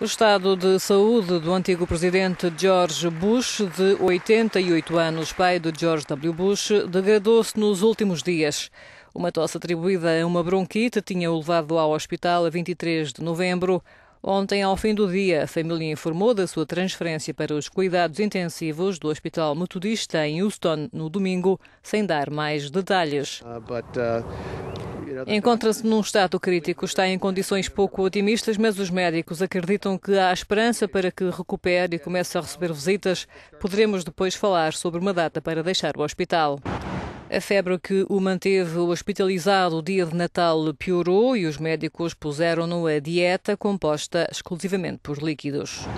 O estado de saúde do antigo presidente George Bush, de 88 anos, pai de George W. Bush, degradou-se nos últimos dias. Uma tosse atribuída a uma bronquite tinha o levado ao hospital a 23 de novembro. Ontem, ao fim do dia, a família informou da sua transferência para os cuidados intensivos do Hospital Metodista em Houston no domingo, sem dar mais detalhes. Uh, but, uh... Encontra-se num estado crítico, está em condições pouco otimistas, mas os médicos acreditam que há esperança para que recupere e comece a receber visitas. Poderemos depois falar sobre uma data para deixar o hospital. A febre que o manteve hospitalizado o dia de Natal piorou e os médicos puseram-no a dieta composta exclusivamente por líquidos.